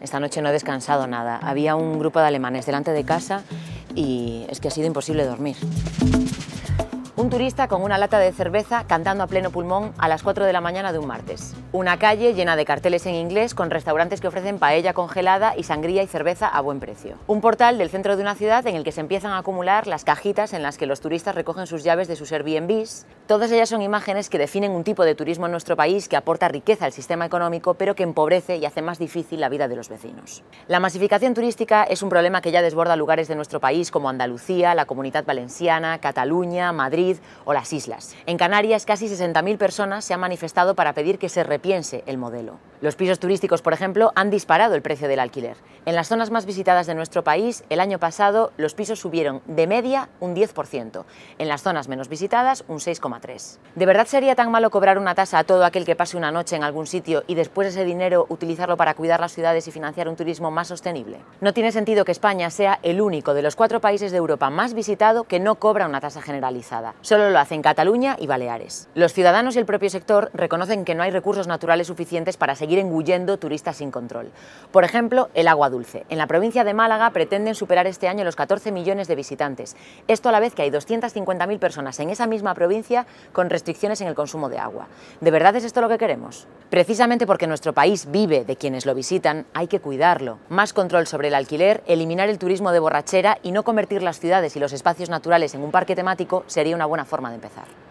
Esta noche no he descansado nada. Había un grupo de alemanes delante de casa y es que ha sido imposible dormir. Un turista con una lata de cerveza cantando a pleno pulmón a las 4 de la mañana de un martes. Una calle llena de carteles en inglés con restaurantes que ofrecen paella congelada y sangría y cerveza a buen precio. Un portal del centro de una ciudad en el que se empiezan a acumular las cajitas en las que los turistas recogen sus llaves de sus Airbnbs. Todas ellas son imágenes que definen un tipo de turismo en nuestro país que aporta riqueza al sistema económico pero que empobrece y hace más difícil la vida de los vecinos. La masificación turística es un problema que ya desborda lugares de nuestro país como Andalucía, la Comunidad Valenciana, Cataluña, Madrid o las islas. En Canarias, casi 60.000 personas se han manifestado para pedir que se repiense el modelo. Los pisos turísticos, por ejemplo, han disparado el precio del alquiler. En las zonas más visitadas de nuestro país, el año pasado los pisos subieron de media un 10%, en las zonas menos visitadas un 6,3%. ¿De verdad sería tan malo cobrar una tasa a todo aquel que pase una noche en algún sitio y después ese dinero utilizarlo para cuidar las ciudades y financiar un turismo más sostenible? No tiene sentido que España sea el único de los cuatro países de Europa más visitado que no cobra una tasa generalizada. Solo lo hacen Cataluña y Baleares. Los ciudadanos y el propio sector reconocen que no hay recursos naturales suficientes para seguir seguir engullendo turistas sin control. Por ejemplo, el agua dulce. En la provincia de Málaga pretenden superar este año los 14 millones de visitantes. Esto a la vez que hay 250.000 personas en esa misma provincia con restricciones en el consumo de agua. ¿De verdad es esto lo que queremos? Precisamente porque nuestro país vive de quienes lo visitan, hay que cuidarlo. Más control sobre el alquiler, eliminar el turismo de borrachera y no convertir las ciudades y los espacios naturales en un parque temático sería una buena forma de empezar.